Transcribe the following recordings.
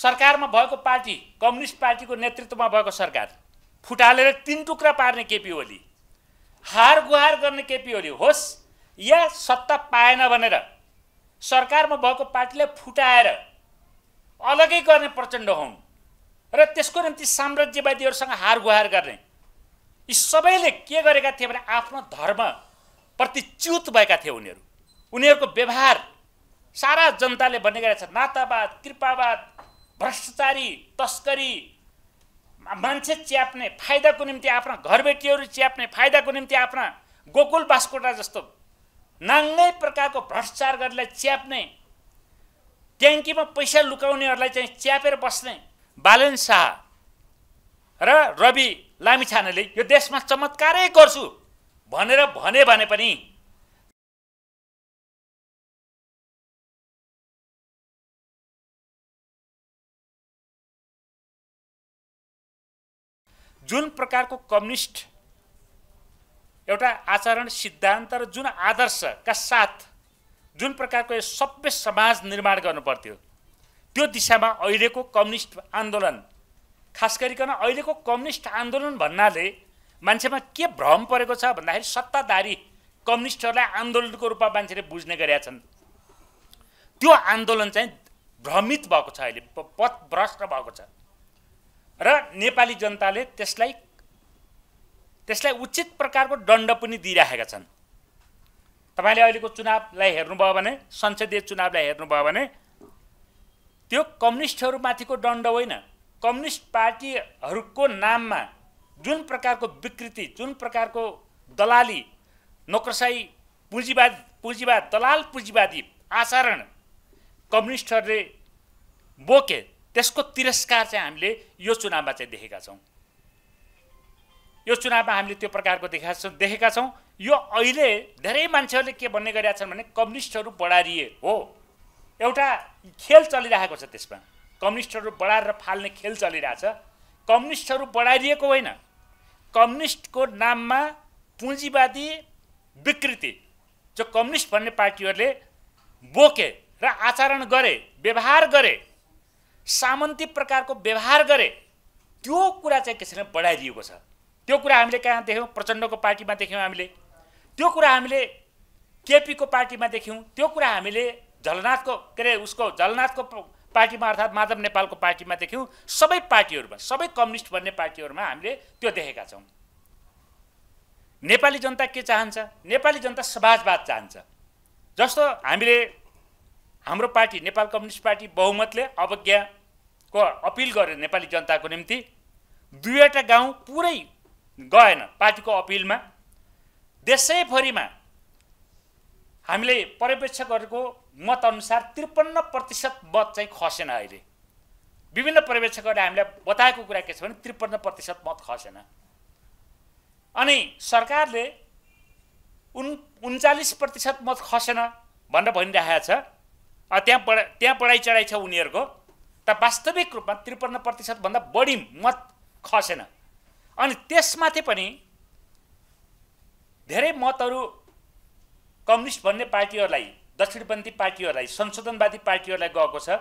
सरकारमा भएको party communist पार्टीको नेतृत्वमा भएको सरकार फुटालेर तिन टुक्रा पार्ने केपी ओली हार गुहार गर्ने केपी ओली होस् या सत्ता पाएन भनेर सरकारमा भएको पार्टीलाई फुटाएर अलगै गर्ने प्रचण्ड हुन् र त्यसको निम्ति साम्राज्यवादीहरूसँग हार गुहार गर्ने यी सबैले के गरेका थिए भने आफ्नो धर्मप्रति च्युत भएका थिए उनीहरू उनीहरूको व्यवहार सारा जनताले भन्ने गरेका छ नातावाद कृपावाद भ्रष्टाचारी तस्करी मान्छे च्याप्ने फाइदाको निम्ति आफ्ना घरबेटीहरू च्याप्ने फाइदाको निम्ति आफ्ना गोकुल बास्कोटा जस्तो नाङ्गै प्रकारको भ्रष्टाचार गरेर च्याप्ने ट्याङ्कीमा पैसा लुकाउनेहरूलाई चाहिँ च्यापेर बस्ने बालन शाह र रवि लामिछानेले यो देशमा चमत्कारै गर्छु भनेर भने भने पनि जुन प्रकारको कम्युनिस्ट एउटा आचरण सिद्धान्त र जुन आदर्शका साथ जुन प्रकारको यो सभ्य समाज निर्माण गर्नुपर्थ्यो त्यो दिशामा अहिलेको कम्युनिस्ट आन्दोलन खास गरिकन अहिलेको कम्युनिस्ट आन्दोलन भन्नाले मान्छेमा के भ्रम परेको छ भन्दाखेरि सत्ताधारी कम्युनिस्टहरूलाई आन्दोलनको रूपमा मान्छेले बुझ्ने गरेका छन् त्यो आन्दोलन चाहिँ भ्रमित भएको छ अहिले पथभ्रष्ट भएको छ र नेपाली जनताले त्यसलाई त्यसलाई उचित प्रकारको दण्ड पनि दिइराखेका छन् तपाईँले अहिलेको चुनावलाई हेर्नुभयो भने संसदीय चुनावलाई हेर्नुभयो भने त्यो कम्युनिस्टहरूमाथिको दण्ड होइन कम्युनिस्ट पार्टीहरूको नाममा जुन प्रकारको विकृति जुन प्रकारको दलाली नोकरसाई पुँजीवाद पुँजीवाद दलाल पुँजीवादी आचरण कम्युनिस्टहरूले बोके त्यसको तिरस्कार चाहिँ हामीले यो चुनावमा चाहिँ देखेका छौँ यो चुनावमा हामीले त्यो प्रकारको देखा छौँ देखेका छौँ यो अहिले धेरै मान्छेहरूले के भन्ने गरेका छन् भने कम्युनिस्टहरू बढारिए हो एउटा खेल चलिरहेको छ त्यसमा कम्युनिस्टहरू बढाएर फाल्ने खेल चलिरहेछ कम्युनिस्टहरू बढाइदिएको होइन कम्युनिस्टको नाममा पुँजीवादी विकृति जो कम्युनिस्ट भन्ने पार्टीहरूले बोके र आचरण गरे व्यवहार गरे सामन्ती प्रकारको व्यवहार गरे त्यो कुरा चाहिँ भने बढाइदिएको छ त्यो कुरा हामीले कहाँ देख्यौँ प्रचण्डको पार्टीमा देख्यौँ हामीले त्यो कुरा हामीले केपीको पार्टीमा देख्यौँ त्यो कुरा हामीले झलनाथको के अरे उसको झलनाथको पार्टीमा अर्थात् माधव नेपालको पार्टीमा देख्यौँ सबै पार्टीहरूमा सबै कम्युनिस्ट भन्ने पार्टीहरूमा हामीले त्यो देखेका छौँ नेपाली जनता के चाहन्छ नेपाली जनता समाजवाद चाहन्छ जस्तो हामीले हाम्रो पार्टी नेपाल कम्युनिस्ट पार्टी बहुमतले अवज्ञाको अपिल गर्यो नेपाली जनताको निम्ति दुईवटा गाउँ पुरै गएन पार्टीको अपिलमा देशैभरिमा हामीले पर्यवेक्षकहरूको मतअनुसार त्रिपन्न प्रतिशत मत चाहिँ खसेन अहिले विभिन्न पर्यवेक्षकहरूले हामीलाई बताएको कुरा के छ भने त्रिपन्न प्रतिशत मत खसेन अनि सरकारले उन उन्चालिस प्रतिशत मत खसेन भनेर भनिरहेको छ त्यहाँ बढा त्यहाँ बढाइ चढाइ छ उनीहरूको त वास्तविक रूपमा त्रिपन्न प्रतिशतभन्दा बढी मत खसेन अनि त्यसमाथि पनि धेरै मतहरू कम्युनिस्ट भन्ने पार्टीहरूलाई दक्षिणपन्थी पार्टीहरूलाई संशोधनवादी पार्टीहरूलाई गएको छ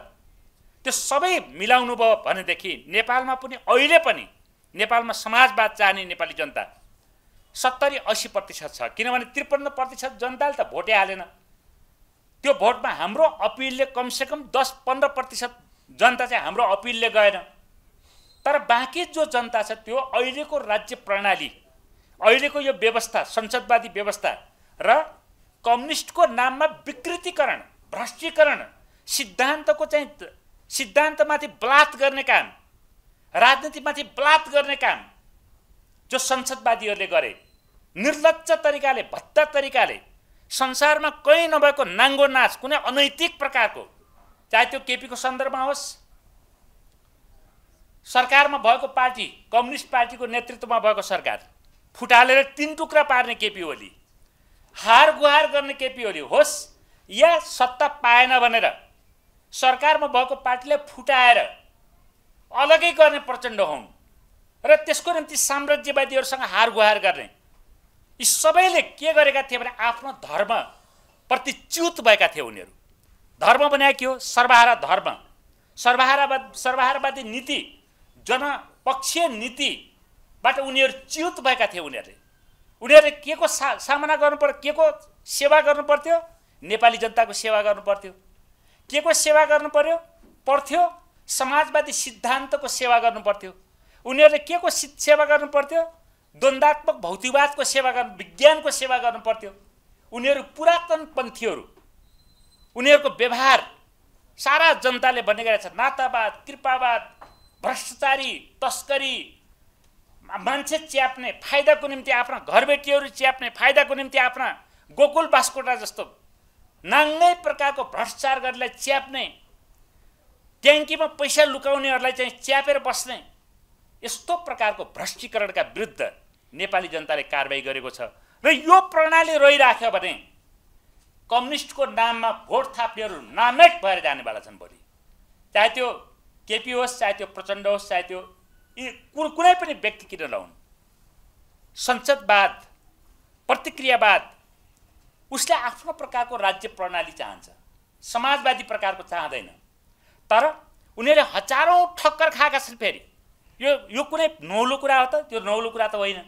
त्यो सबै मिलाउनु भयो भनेदेखि नेपालमा पनि अहिले पनि नेपालमा समाजवाद चाहने नेपाली जनता सत्तरी असी प्रतिशत छ किनभने त्रिपन्न प्रतिशत जनताले त भोटै हालेन त्यो भोटमा हाम्रो अपिलले कमसेकम दस पन्ध्र प्रतिशत जनता चाहिँ हाम्रो अपिलले गएन तर बाँकी जो जनता छ त्यो अहिलेको राज्य प्रणाली अहिलेको यो व्यवस्था संसदवादी व्यवस्था र कम्युनिस्टको नाममा विकृतिकरण भ्रष्टीकरण सिद्धान्तको चाहिँ सिद्धान्तमाथि बलात् गर्ने काम राजनीतिमाथि बलात् गर्ने काम जो संसदवादीहरूले गरे निर्लज तरिकाले भत्ता तरिकाले संसारमा कहीँ नभएको नाङ्गो नाच कुनै अनैतिक प्रकारको चाहे त्यो केपीको सन्दर्भमा होस् सरकारमा भएको पार्टी कम्युनिस्ट पार्टीको नेतृत्वमा भएको सरकार फुटालेर तिन टुक्रा पार्ने केपी ओली हार गुहार गर्ने केपी ओली होस् या सत्ता पाएन भनेर सरकारमा भएको पार्टीलाई फुटाएर अलगै गर्ने प्रचण्ड हुन् र त्यसको निम्ति साम्राज्यवादीहरूसँग हार गुहार गर्ने यी सबैले के गरेका थिए भने आफ्नो धर्मप्रति च्युत भएका थिए उनीहरू धर्म बनाए के हो सर्वहारा धर्म सर्वहारावाद सर्वहारावादी नीति जनपक्षीय नीतिबाट उनीहरू च्युत भएका थिए उनीहरूले उनीहरूले के को सा सामना गर्नु पर्थ्यो के को सेवा गर्नु पर्थ्यो नेपाली जनताको सेवा गर्नु पर्थ्यो के को सेवा गर्नु पर्यो पर्थ्यो समाजवादी सिद्धान्तको सेवा गर्नु पर्थ्यो उनीहरूले के को सेवा गर्नु पर्थ्यो द्वन्दात्मक भौतिकवादको सेवा गर्नु विज्ञानको सेवा गर्नु पर्थ्यो उनीहरू पुरातन पन्थीहरू उनीहरूको व्यवहार सारा जनताले भन्ने गरेको छ नातावाद कृपावाद भ्रष्टाचारी तस्करी मान्छे च्याप्ने फाइदाको निम्ति आफ्ना घरबेटीहरू च्याप्ने फाइदाको निम्ति आफ्ना गोकुल बास्कोटा जस्तो नाङ्गै प्रकारको भ्रष्टाचार गर्नेलाई च्याप्ने ट्याङ्कीमा पैसा लुकाउनेहरूलाई चाहिँ च्यापेर बस्ने यस्तो प्रकारको भ्रष्टीकरणका विरुद्ध नेपाली जनताले कारवाही गरेको छ र यो प्रणाली रहिराख्यो भने कम्युनिस्टको नाममा भोट थाप्नेहरू नामेट भएर जानेवाला छन् भोलि चाहे त्यो केपी होस् चाहे त्यो प्रचण्ड होस् चाहे त्यो यी कुनै पनि व्यक्ति किन नहुन् संसदवाद प्रतिक्रियावाद उसले आफ्नो प्रकारको राज्य प्रणाली चाहन्छ समाजवादी प्रकारको चाहँदैन तर उनीहरूले हजारौँ ठक्कर खाएका छन् फेरि यो यो कुनै नौलो कुरा हो त त्यो नौलो कुरा त होइन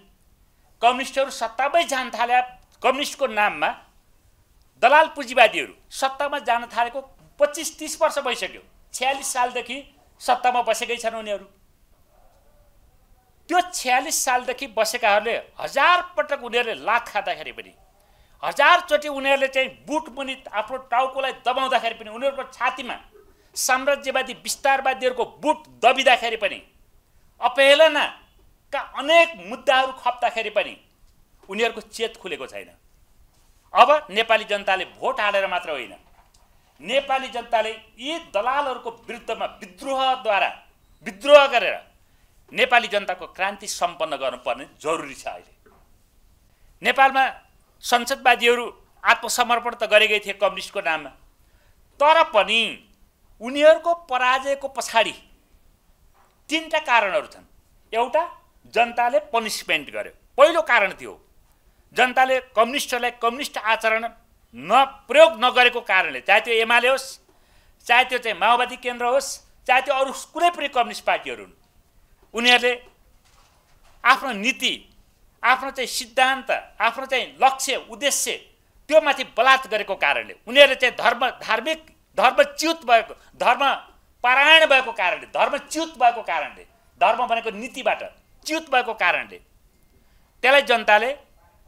कम्युनिस्टहरू सत्तामै जान थाले कम्युनिस्टको नाममा दलाल पुँजीवादीहरू सत्तामा जान थालेको पच्चिस तिस वर्ष भइसक्यो छ्यालिस सालदेखि सत्तामा बसेकै छन् उनीहरू त्यो छ्यालिस सालदेखि बसेकाहरूले हजार पटक उनीहरूले लात खाँदाखेरि पनि हजारचोटि उनीहरूले चाहिँ बुट पनि आफ्नो टाउकोलाई दबाउँदाखेरि पनि उनीहरूको छातीमा साम्राज्यवादी विस्तारवादीहरूको बुट दबिँदाखेरि पनि अपहेलना का अनेक मुद्दाहरू खप्दाखेरि पनि उनीहरूको चेत खुलेको छैन अब नेपाली जनताले भोट हालेर मात्र होइन नेपाली जनताले यी दलालहरूको विरुद्धमा विद्रोहद्वारा विद्रोह गरेर नेपाली जनताको क्रान्ति सम्पन्न गर्नुपर्ने जरुरी छ अहिले नेपालमा संसदवादीहरू आत्मसमर्पण त गरेकै थिए कम्युनिस्टको नाममा तर पनि उनीहरूको पराजयको पछाडि तिनवटा कारणहरू छन् एउटा जनताले पनिसमेन्ट गर्यो पहिलो कारण त्यो जनताले कम्युनिस्टहरूलाई कम्युनिस्ट आचरण न प्रयोग नगरेको कारणले चाहे त्यो एमाले होस् चाहे त्यो चाहिँ माओवादी केन्द्र होस् चाहे त्यो अरू कुनै पनि कम्युनिस्ट पार्टीहरू हुन् उनीहरूले आफ्नो नीति आफ्नो चाहिँ सिद्धान्त आफ्नो चाहिँ लक्ष्य उद्देश्य त्यो माथि बलात् गरेको कारणले उनीहरूले चाहिँ धर्म धार्मिक धर्मच्युत भएको धर्म पारायण भएको कारणले धर्मच्युत भएको कारणले धर्म भनेको नीतिबाट च्युत भएको कारणले त्यसलाई जनताले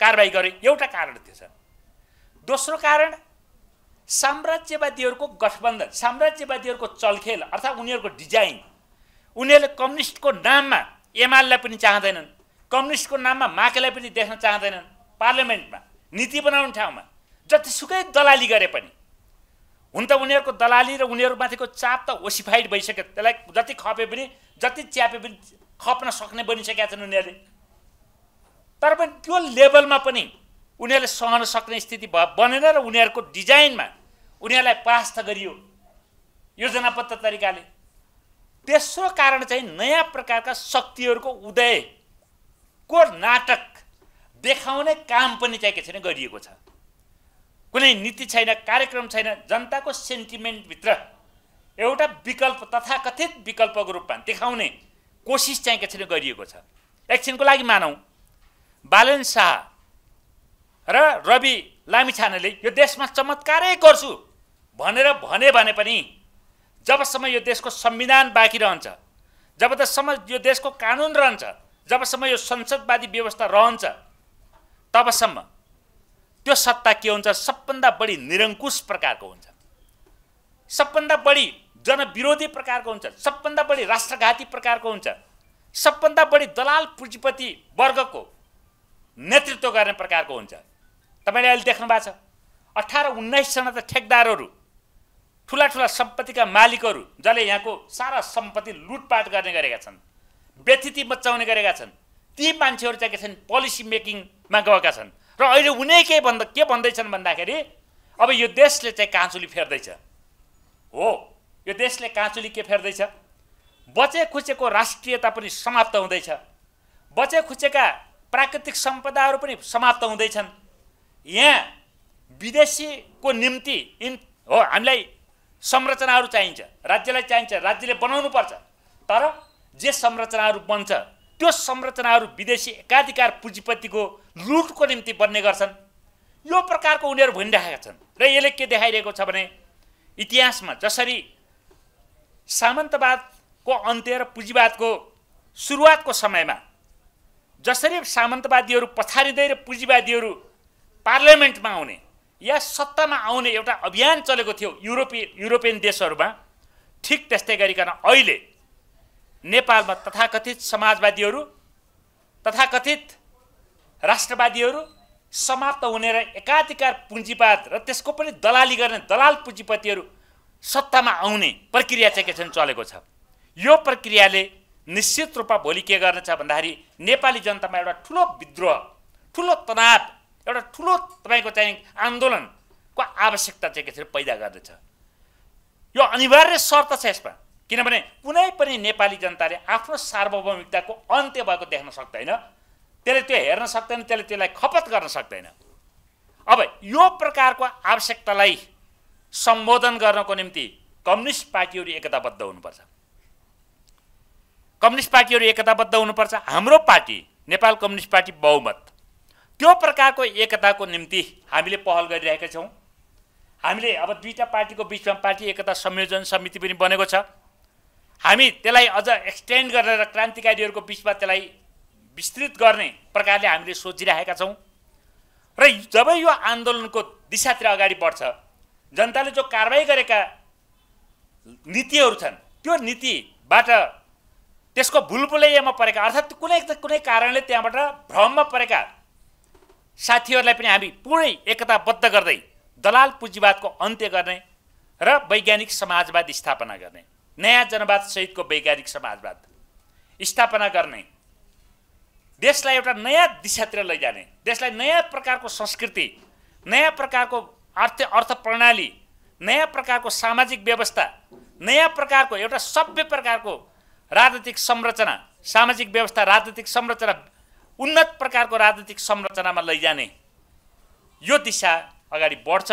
कारवाही गर्यो एउटा कारण त्यो छ दोस्रो कारण साम्राज्यवादीहरूको गठबन्धन साम्राज्यवादीहरूको चलखेल अर्थात् उनीहरूको डिजाइन उनीहरूले कम्युनिस्टको नाममा एमालेलाई पनि चाहँदैनन् कम्युनिस्टको नाममा माकेलाई पनि देख्न चाहँदैनन् पार्लियामेन्टमा नीति बनाउने ठाउँमा जतिसुकै दलाली गरे पनि हुन त उनीहरूको दलाली र उनीहरूमाथिको चाप त ओसिफाइड भइसक्यो त्यसलाई जति खपे पनि जति च्यापे पनि खप्न सक्ने बनिसकेका छन् उनीहरूले तर पनि त्यो लेभलमा पनि उनीहरूले सहन सक्ने स्थिति भ बनेन र उनीहरूको डिजाइनमा उनीहरूलाई पास त गरियो योजनाबद्ध तरिकाले तेस्रो कारण चाहिँ नयाँ प्रकारका शक्तिहरूको उदयको नाटक देखाउने काम पनि चाहिँ के छैन गरिएको छ कुनै नीति छैन कार्यक्रम छैन जनताको सेन्टिमेन्टभित्र एउटा विकल्प तथाकथित विकल्पको रूपमा देखाउने कोसिस चाहिँ के छैन गरिएको छ एकछिनको लागि मानौँ बालन शाह र रवि लामिछानेले यो देशमा चमत्कारै गर्छु भनेर भने भने पनि जबसम्म यो देशको संविधान बाँकी रहन्छ जबसम्म यो देशको कानुन रहन्छ जबसम्म यो संसदवादी व्यवस्था रहन्छ तबसम्म त्यो सत्ता के हुन्छ सबभन्दा बढी निरङ्कुश प्रकारको हुन्छ सबभन्दा बढी जनविरोधी प्रकारको हुन्छ सबभन्दा बढी राष्ट्रघाती प्रकारको हुन्छ सबभन्दा बढी दलाल पुँजीपति वर्गको नेतृत्व गर्ने प्रकारको हुन्छ तपाईँले अहिले देख्नु भएको छ अठार उन्नाइसजना त ठेकदारहरू ठुला ठुला सम्पत्तिका मालिकहरू जसले यहाँको सारा सम्पत्ति लुटपाट गर्ने गरेका छन् व्यथिति मचाउने गरेका छन् ती मान्छेहरू चाहिँ के छन् पोलिसी मेकिङमा गएका छन् र अहिले उनी के भन्दा के भन्दैछन् भन्दाखेरि अब यो देशले चाहिँ काँचुली फेर्दैछ हो यो देशले काँचुली के फेर्दैछ बचे खुचेको राष्ट्रियता पनि समाप्त हुँदैछ बचे खुचेका प्राकृतिक सम्पदाहरू पनि समाप्त हुँदैछन् यहाँ विदेशीको निम्ति इन हो हामीलाई संरचनाहरू चाहिन्छ राज्यलाई चाहिन्छ राज्यले बनाउनु पर्छ तर जे संरचनाहरू बन्छ त्यो संरचनाहरू विदेशी एकाधिकार पुँजीपतिको लुटको निम्ति बन्ने गर्छन् यो प्रकारको उनीहरू भनिरहेका छन् र यसले के देखाइरहेको छ भने इतिहासमा जसरी सामन्तवादको अन्त्य र पुँजीवादको सुरुवातको समयमा जसरी सामन्तवादीहरू पछाडिँदै र पुँजीवादीहरू पार्लियामेन्टमा आउने या सत्तामा आउने एउटा अभियान चलेको थियो युरोपी युरोपियन देशहरूमा ठिक त्यस्तै गरिकन अहिले नेपालमा तथाकथित समाजवादीहरू तथाकथित राष्ट्रवादीहरू समाप्त हुने र एकाधिकार पुँजीवाद र त्यसको पनि दलाली गर्ने दलाल पुँजीपतिहरू सत्तामा आउने प्रक्रिया चाहिँ के छन् चलेको छ यो प्रक्रियाले निश्चित रूपमा भोलि के गर्नेछ भन्दाखेरि नेपाली जनतामा एउटा ठुलो विद्रोह ठुलो तनाव एउटा ठुलो तपाईँको चाहिँ आन्दोलनको आवश्यकता चाहिँ के छ पैदा गर्नेछ यो अनिवार्य शर्त छ यसमा किनभने कुनै पनि नेपाली जनताले आफ्नो सार्वभौमिकताको अन्त्य भएको देख्न सक्दैन त्यसले त्यो हेर्न सक्दैन त्यसले त्यसलाई खपत गर्न सक्दैन अब यो प्रकारको आवश्यकतालाई सम्बोधन गर्नको निम्ति कम्युनिस्ट पार्टीहरू एकताबद्ध हुनुपर्छ कम्युनिस्ट पार्टीहरू एकताबद्ध हुनुपर्छ हाम्रो पार्टी नेपाल कम्युनिस्ट पार्टी बहुमत त्यो प्रकारको एकताको निम्ति हामीले पहल गरिरहेका छौँ हामीले अब दुईवटा पार्टीको बिचमा पार्टी एकता संयोजन समिति पनि बनेको छ हामी त्यसलाई अझ एक्सटेन्ड गरेर क्रान्तिकारीहरूको बिचमा त्यसलाई विस्तृत गर्ने प्रकारले हामीले सोचिरहेका छौँ र जब यो आन्दोलनको दिशातिर अगाडि बढ्छ जनताले जो कारवाही गरेका नीतिहरू छन् त्यो नीतिबाट त्यसको भुलपुलैयामा परेका अर्थात् कुनै कुनै कारणले त्यहाँबाट भ्रममा परेका साथीहरूलाई पनि हामी पुरै एकताबद्ध गर्दै दलाल पुँजीवादको अन्त्य गर्ने र वैज्ञानिक समाजवाद स्थापना गर्ने नयाँ जनवादसहितको वैज्ञानिक समाजवाद स्थापना गर्ने देशलाई एउटा नयाँ दिशातिर लैजाने देशलाई नयाँ प्रकारको संस्कृति नयाँ प्रकारको अर्थ अर्थ प्रणाली नयाँ प्रकारको सामाजिक व्यवस्था नयाँ प्रकारको एउटा सभ्य प्रकारको राजनीतिक संरचना सामाजिक व्यवस्था राजनीतिक संरचना उन्नत प्रकारको राजनीतिक संरचनामा लैजाने यो दिशा अगाडि बढ्छ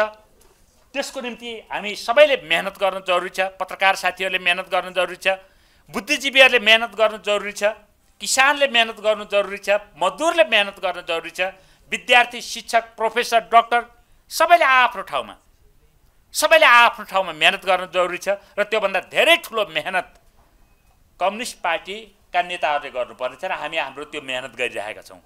त्यसको निम्ति हामी सबैले मेहनत गर्नु जरुरी छ पत्रकार साथीहरूले मेहनत गर्नु जरुरी छ बुद्धिजीवीहरूले मेहनत गर्नु जरुरी छ किसानले मेहनत गर्नु जरुरी छ मजदुरले मेहनत गर्न जरुरी छ विद्यार्थी शिक्षक प्रोफेसर डक्टर सबैले आफ्नो ठाउँमा सबैले आफ्नो ठाउँमा मेहनत गर्न जरुरी छ र त्योभन्दा धेरै ठुलो मेहनत कम्युनिस्ट पार्टीका नेताहरूले गर्नुपर्ने छ र हामी हाम्रो त्यो मेहनत गरिरहेका छौँ